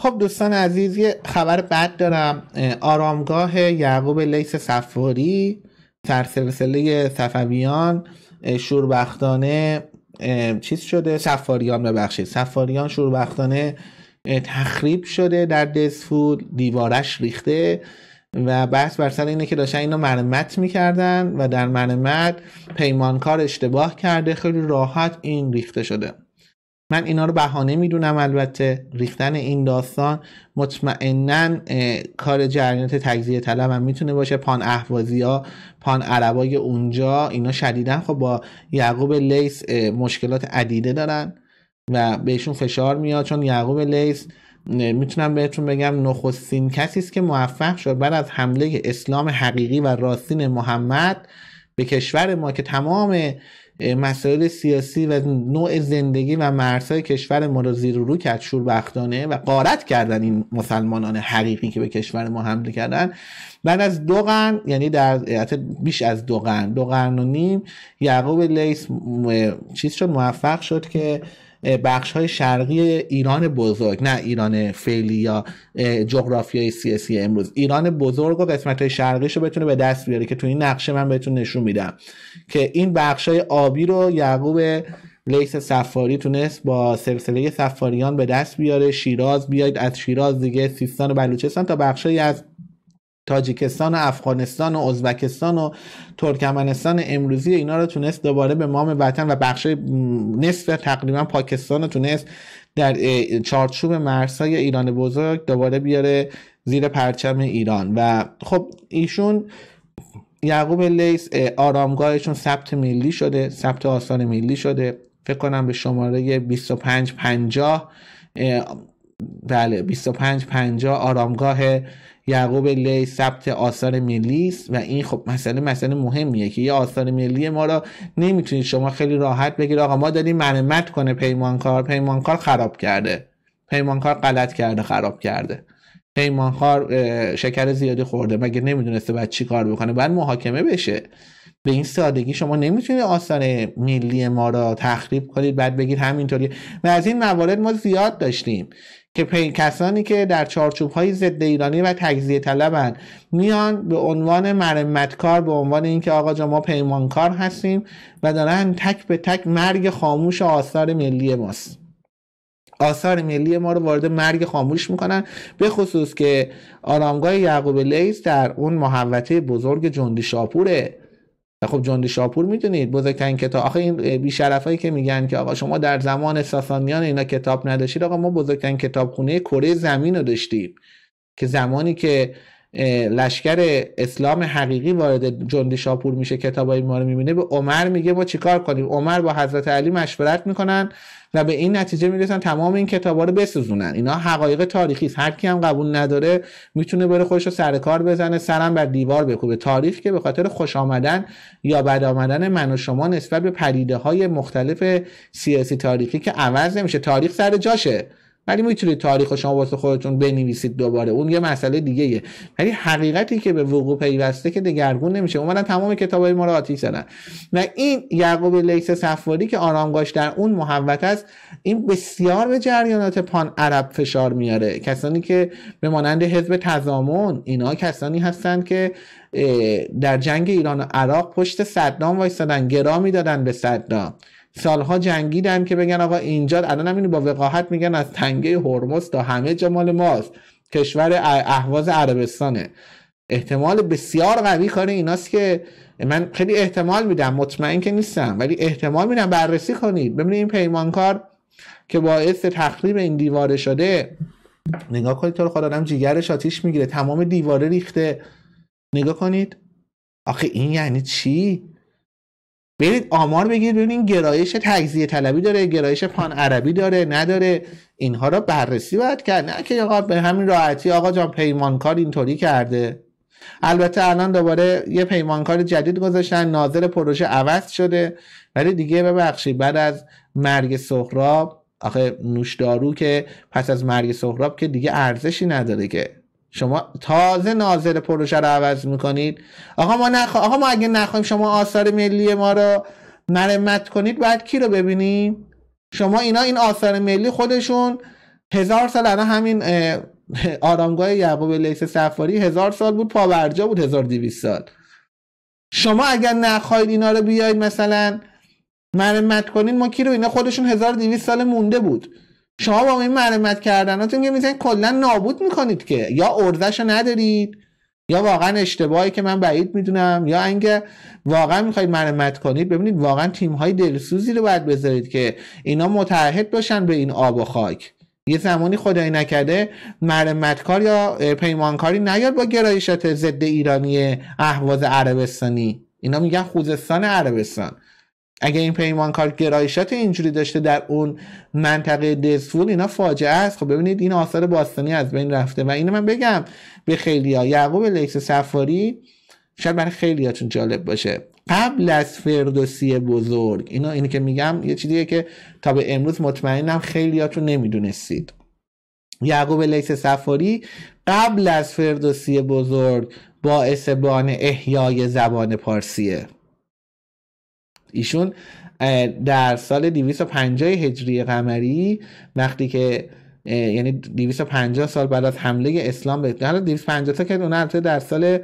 خب دوستان عزیز یه خبر بد دارم آرامگاه یعقوب لیس سفاری در سلسله صفویان شوربختانه چیز شده سفاریان ببخشید سفاریان شوربختانه تخریب شده در دسفول دیوارش ریخته و بحث بر سر اینه که داشتن اینو مرمت میکردن و در مرمت پیمانکار اشتباه کرده خیلی راحت این ریخته شده من اینا رو بهانه میدونم البته ریختن این داستان مطمئنا کار جریانات تجزیه طلب هم میتونه باشه پان احوازی ها پان عربای اونجا اینا شدیدن خب با یعقوب لیس مشکلات عدیده دارن و بهشون فشار میاد چون یعقوب لیس میتونم بهتون بگم نخستین کسی است که موفق شد بعد از حمله اسلام حقیقی و راستین محمد به کشور ما که تمام مسائل سیاسی و نوع زندگی و مرزهای کشور ما رو زیر رو کرد شوربختانه و قارت کردن این مسلمانان حقیقی که به کشور ما حمله کردن بعد از دو قرن یعنی در بیش از دو قرن دو قرن و نیم یعقوب لیس چیز شد موفق شد که بخش های شرقی ایران بزرگ نه ایران فعلی یا جغرافیای سیاسی امروز ایران بزرگ و قسمت های شرقیش رو بتونه به دست بیاره که تو این نقشه من بهتون نشون میدم که این بخش های آبی رو یعقوب لیس سفاری تونست با سلسله سفاریان به دست بیاره شیراز بیاید از شیراز دیگه سیستان و بلوچستان تا بخشی از تاجیکستان و افغانستان و ازبکستان و ترکمنستان امروزی اینا رو تونست دوباره به مام وطن و بخش نصف تقریبا پاکستان رو تونست در چارچوب مرزهای ایران بزرگ دوباره بیاره زیر پرچم ایران و خب ایشون یعقوب لیس آرامگاهشون ثبت ملی شده ثبت آسان ملی شده فکر کنم به شماره 2550 بله 2550 آرامگاه یعقوب لی ثبت آثار ملی است و این خب مسئله مسئله مهمیه که یه آثار ملی ما را نمیتونید شما خیلی راحت بگیر آقا ما داریم مرمت کنه پیمانکار پیمانکار خراب کرده پیمانکار غلط کرده خراب کرده پیمانکار شکر زیادی خورده مگه نمیدونسته بعد چی کار بکنه بعد محاکمه بشه به این سادگی شما نمیتونید آثار ملی ما را تخریب کنید بعد بگید همینطوری و از این موارد ما زیاد داشتیم که پی... کسانی که در چارچوب های ضد ایرانی و تجزیه طلبند میان به عنوان مرمتکار به عنوان اینکه آقا جا ما پیمانکار هستیم و دارن تک به تک مرگ خاموش آثار ملی ماست آثار ملی ما رو وارد مرگ خاموش میکنن به خصوص که آرامگاه یعقوب لیز در اون محوطه بزرگ جندی شاپوره خب جند شاپور میدونید بزرگترین کتاب آخه این هایی که میگن که آقا شما در زمان ساسانیان اینا کتاب نداشتید آقا ما بزرگترین کتابخونه کره زمین رو داشتیم که زمانی که لشکر اسلام حقیقی وارد جند شاپور میشه کتابای ما رو میبینه به عمر میگه ما چیکار کنیم عمر با حضرت علی مشورت میکنن و به این نتیجه میرسن تمام این کتابا رو بسوزونن اینا حقایق تاریخی است هر کی هم قبول نداره میتونه بره خودش رو سر کار بزنه سرم بر دیوار بکوبه تاریخ که به خاطر خوش آمدن یا بد آمدن من و شما نسبت به پریده های مختلف سیاسی تاریخی که عوض نمیشه تاریخ سر جاشه ولی میتونید تاریخ شما واسه خودتون بنویسید دوباره اون یه مسئله دیگه یه. ولی حقیقتی که به وقوع پیوسته که دگرگون نمیشه اومدن تمام کتابای ما رو آتیش زدن و این یعقوب لیس صفاری که آرامگاش در اون محوت است این بسیار به جریانات پان عرب فشار میاره کسانی که به مانند حزب تضامن اینا کسانی هستند که در جنگ ایران و عراق پشت صدام وایستادن گرامی دادن به صدام سالها جنگیدن که بگن آقا اینجا الان هم با وقاحت میگن از تنگه هرمز تا همه جمال ماست کشور اهواز عربستانه احتمال بسیار قوی کار ایناست که من خیلی احتمال میدم مطمئن که نیستم ولی احتمال میدم بررسی کنید ببینید این پیمانکار که باعث تخریب این دیواره شده نگاه کنید تو خدا دارم جیگرش آتیش میگیره تمام دیواره ریخته نگاه کنید آخه این یعنی چی برید آمار بگیرید ببینید گرایش تجزیه طلبی داره گرایش پان عربی داره نداره اینها را بررسی باید کرد نه که آقا به همین راحتی آقا جان پیمانکار اینطوری کرده البته الان دوباره یه پیمانکار جدید گذاشتن ناظر پروژه عوض شده ولی دیگه ببخشید بعد از مرگ سهراب آخه نوشدارو که پس از مرگ سهراب که دیگه ارزشی نداره که شما تازه ناظر پروژه رو عوض میکنید آقا ما آقا ما اگه نخوایم شما آثار ملی ما رو مرمت کنید بعد کی رو ببینیم شما اینا این آثار ملی خودشون هزار سال الان همین آرامگاه یعقوب لیس سفاری هزار سال بود پاورجا بود هزار دیویس سال شما اگر نخواهید اینا رو بیاید مثلا مرمت کنید ما کی رو اینا خودشون هزار دیویس سال مونده بود شما با این مرمت کردناتون که میتونید کلا نابود میکنید که یا رو ندارید یا واقعا اشتباهی که من بعید میدونم یا اینکه واقعا میخواید مرمت کنید ببینید واقعا تیم های دلسوزی رو باید بذارید که اینا متحد باشن به این آب و خاک یه زمانی خدایی نکرده مرمتکار یا پیمانکاری نیاد با گرایشات ضد ایرانی اهواز عربستانی اینا میگن خوزستان عربستان اگه این پیمانکار گرایشات اینجوری داشته در اون منطقه دسفول اینا فاجعه است خب ببینید این آثار باستانی از بین رفته و اینو من بگم به خیلی ها یعقوب لیکس سفاری شاید برای خیلیاتون جالب باشه قبل از فردوسی بزرگ اینا اینی که میگم یه چیزیه که تا به امروز مطمئنم خیلیاتون نمیدونستید یعقوب لیس سفاری قبل از فردوسی بزرگ باعث بان احیای زبان پارسیه ایشون در سال 250 هجری قمری وقتی که یعنی 250 سال بعد از حمله اسلام به حالا 250 تا که اون در سال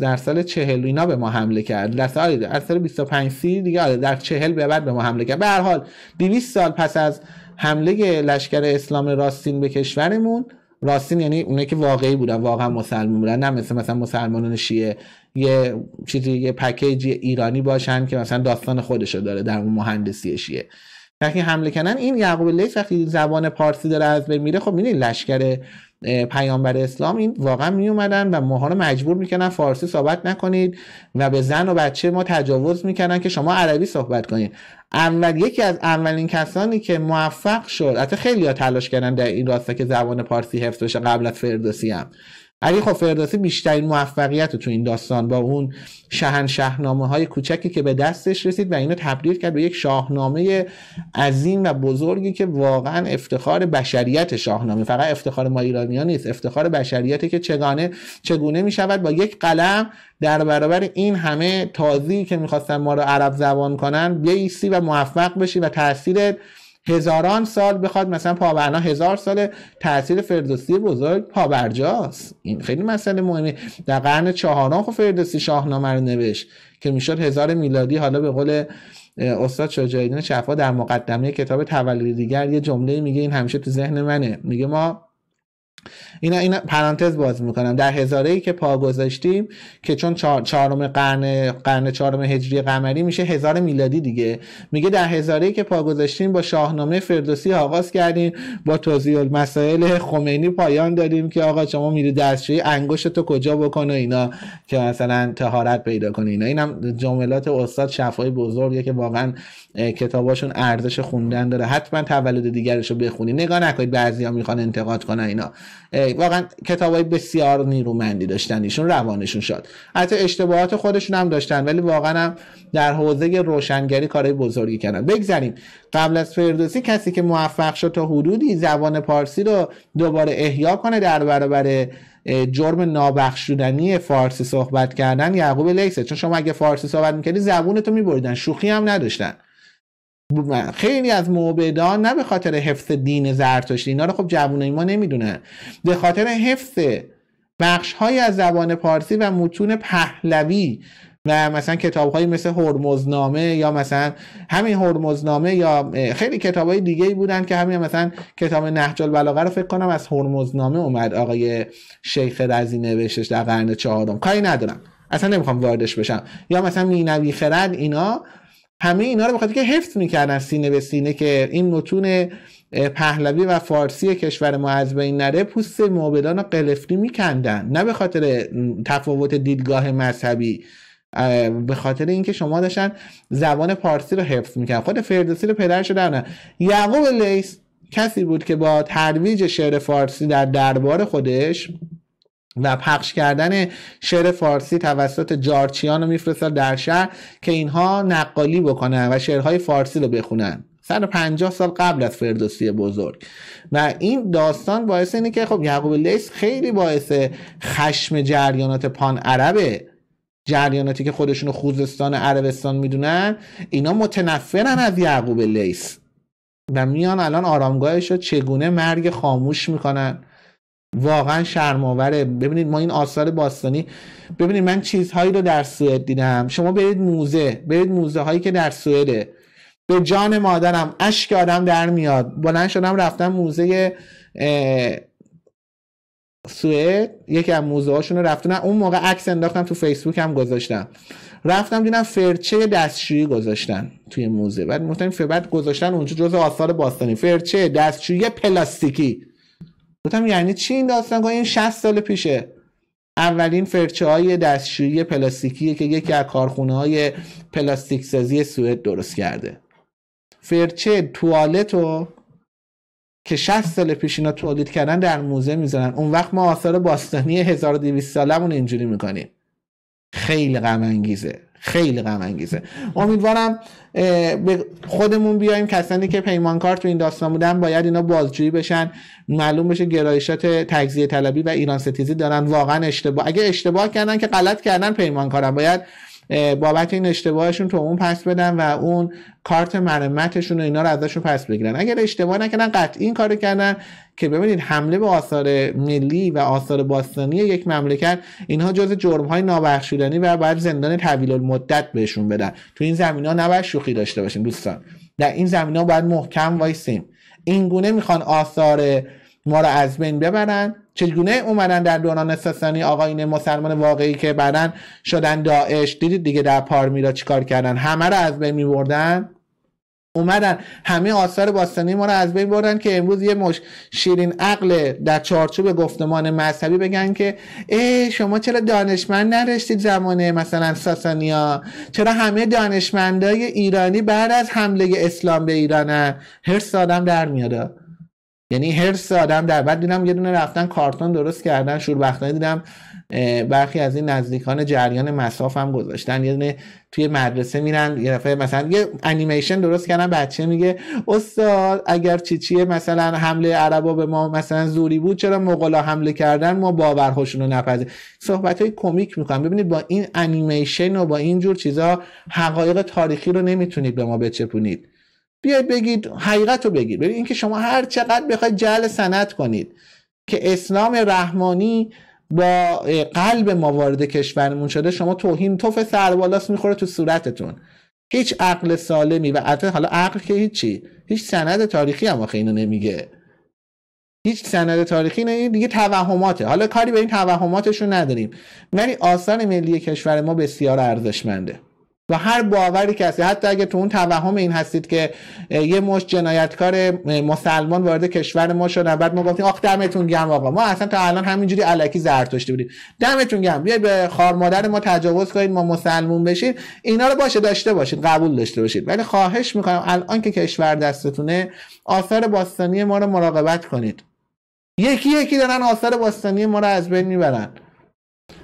در سال 40 اینا به ما حمله کرد در سال از سال 25 سی دیگه آره، در 40 به بعد به ما حمله کرد به هر حال 200 سال پس از حمله لشکر اسلام راستین به کشورمون راستین یعنی اونایی که واقعی بودن واقعا مسلمان بودن نه مثل مثلا مسلمانان شیعه یه چیزی یه پکیج ایرانی باشن که مثلا داستان خودشو داره در اون مهندسی شیه وقتی حمله کردن این یعقوب لیث وقتی زبان پارسی داره از بین میره خب میدونی لشکر پیامبر اسلام این واقعا می اومدن و ماها رو مجبور میکنن فارسی صحبت نکنید و به زن و بچه ما تجاوز میکنن که شما عربی صحبت کنید اول یکی از اولین کسانی که موفق شد حتی خیلی ها تلاش کردن در این راستا که زبان پارسی حفظ بشه قبل از فردوسی هم علی خب فردوسی بیشترین موفقیت رو تو این داستان با اون شهنشهنامه های کوچکی که به دستش رسید و اینو تبدیل کرد به یک شاهنامه عظیم و بزرگی که واقعا افتخار بشریت شاهنامه فقط افتخار ما ها نیست افتخار بشریتی که چگونه چگونه می شود با یک قلم در برابر این همه تازی که میخواستن ما رو عرب زبان کنن بیاییسی و موفق بشی و تاثیرت هزاران سال بخواد مثلا پابرنا هزار سال تاثیر فردوسی بزرگ پابرجاست این خیلی مسئله مهمه در قرن چهارم خب فردوسی شاهنامه رو نوشت که میشد هزار میلادی حالا به قول استاد شجایدین شفا در مقدمه کتاب تولد دیگر یه جمله میگه این همیشه تو ذهن منه میگه ما اینا اینا پرانتز باز میکنم در هزاره ای که پا گذاشتیم که چون چهارم قرن قرن چهارم هجری قمری میشه هزار میلادی دیگه میگه در هزاره ای که پا گذاشتیم با شاهنامه فردوسی آغاز کردیم با توضیح مسائل خمینی پایان دادیم که آقا شما میره دستشویی انگشت تو کجا بکنه اینا که مثلا تهارت پیدا کنه اینا اینم جملات استاد شفای بزرگه که واقعا کتاباشون ارزش خوندن داره حتما تولد دیگرشو بخونی نگاه نکنید بعضیا میخوان انتقاد کنن اینا واقعا های بسیار نیرومندی داشتن ایشون روانشون شد حتی اشتباهات خودشون هم داشتن ولی واقعا هم در حوزه روشنگری کارهای بزرگی کردن بگذاریم قبل از فردوسی کسی که موفق شد تا حدودی زبان پارسی رو دوباره احیا کنه در برابر جرم نابخشودنی فارسی صحبت کردن یعقوب لیسه چون شما اگه فارسی صحبت میکردی زبونتو میبریدن شوخی هم نداشتن خیلی از معبدان نه به خاطر حفظ دین زرتشتی اینا رو خب جوانه ما نمیدونن به خاطر حفظ بخش های از زبان پارسی و متون پهلوی و مثلا کتاب های مثل هرمزنامه یا مثلا همین هرمزنامه یا خیلی کتاب های دیگه ای بودن که همین مثلا کتاب نهج البلاغه رو فکر کنم از هرمزنامه اومد آقای شیخ رزی نوشتش در قرن چهارم کاری ندارم اصلا نمیخوام واردش بشم یا مثلا مینوی خرد اینا همه اینا رو بخاطر که حفظ میکردن سینه به سینه که این متون پهلوی و فارسی کشور ما از بین نره پوست معبدان رو قلفتی میکندن نه به خاطر تفاوت دیدگاه مذهبی به خاطر اینکه شما داشتن زبان پارسی رو حفظ میکردن خود فردوسی رو پدر نه یعقوب لیس کسی بود که با ترویج شعر فارسی در دربار خودش و پخش کردن شعر فارسی توسط جارچیان رو میفرستاد در شهر که اینها نقالی بکنن و شعرهای فارسی رو بخونن 150 سال قبل از فردوسی بزرگ و این داستان باعث اینه که خب یعقوب لیس خیلی باعث خشم جریانات پان عربه جریاناتی که رو خوزستان عربستان میدونن اینا متنفرن از یعقوب لیس و میان الان آرامگاهش رو چگونه مرگ خاموش میکنن واقعا شرماوره ببینید ما این آثار باستانی ببینید من چیزهایی رو در سوئد دیدم شما برید موزه برید موزه هایی که در سوئده به جان مادرم اشک آدم در میاد بلند شدم رفتم موزه سوئد یکی از موزه هاشون رو رفتم اون موقع عکس انداختم تو فیسبوک هم گذاشتم رفتم دیدم فرچه دستشویی گذاشتن توی موزه بعد گفتم فبد گذاشتن اونجا جز آثار باستانی فرچه دستشویی پلاستیکی گفتم یعنی چی این داستان این 60 سال پیشه اولین فرچه های دستشویی پلاستیکیه که یکی از کارخونه های پلاستیک سازی سوئد درست کرده فرچه توالت رو که 60 سال پیش اینا تولید کردن در موزه میذارن اون وقت ما آثار باستانی 1200 سالمون اینجوری میکنیم خیلی غم انگیزه خیلی غم انگیزه امیدوارم به خودمون بیایم کسانی که پیمانکار تو این داستان بودن باید اینا بازجویی بشن معلوم بشه گرایشات تجزیه طلبی و ایران ستیزی دارن واقعا اشتباه اگه اشتباه کردن که غلط کردن پیمانکارم باید بابت این اشتباهشون تو اون پس بدن و اون کارت مرمتشون و اینا رو ازشون پس بگیرن اگر اشتباه نکردن قطعی این کارو کردن که ببینید حمله به آثار ملی و آثار باستانی یک مملکت اینها جز جرم های نابخشودنی و باید زندان طویل مدت بهشون بدن تو این زمین ها نباید شوخی داشته باشیم دوستان در این زمین ها باید محکم وایسیم این گونه میخوان آثار ما رو از بین ببرن چجونه اومدن در دوران ساسانی آقایین مسلمان واقعی که بعدا شدن داعش دیدید دیگه در پارمیرا چیکار کردن همه رو از بین میبردن اومدن همه آثار باستانی ما رو از بین بردن که امروز یه مش شیرین عقل در چارچوب گفتمان مذهبی بگن که ای شما چرا دانشمند نرشتید زمانه مثلا ساسانیا چرا همه دانشمندای ایرانی بعد از حمله اسلام به ایرانن هر آدم در میاده یعنی هرس آدم در بعد دیدم یه دونه رفتن کارتون درست کردن شوربختانه دیدم برخی از این نزدیکان جریان مساف هم گذاشتن یه دونه توی مدرسه میرن یه دفعه مثلا یه انیمیشن درست کردن بچه میگه استاد اگر چیچیه مثلا حمله عربا به ما مثلا زوری بود چرا مغلا حمله کردن ما باورهاشون رو نپذیر صحبت های کمیک میکنم ببینید با این انیمیشن و با این جور چیزا حقایق تاریخی رو نمیتونید به ما بچپونید بیاید بگید حقیقت رو بگید ببین اینکه شما هر چقدر بخواید جل سنت کنید که اسلام رحمانی با قلب ما وارد کشورمون شده شما توهین توف سر بالاست میخوره تو صورتتون هیچ عقل سالمی و حالا عقل که هیچی هیچ سند تاریخی هم آخه اینو نمیگه هیچ سند تاریخی نه دیگه توهماته حالا کاری به این توهماتشون نداریم ولی آثار ملی کشور ما بسیار ارزشمنده و هر باوری که هستی حتی اگه تو اون توهم این هستید که یه مش جنایتکار مسلمان وارد کشور ما شدن بعد ما گفتیم آخ دمتون گرم آقا ما اصلا تا الان همینجوری علکی زرتشتی بودیم دمتون گم یه به خار مادر ما تجاوز کنید ما مسلمون بشید اینا رو باشه داشته باشید قبول داشته باشید ولی خواهش میکنم الان که کشور دستتونه آثار باستانی ما رو مراقبت کنید یکی یکی دارن آثار باستانی ما رو از بین میبرن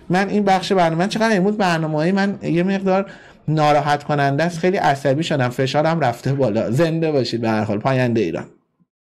من این بخش برنامه من چقدر امروز برنامه من یه مقدار ناراحت کننده است خیلی عصبی شدم فشارم رفته بالا زنده باشید به هر حال پاینده ایران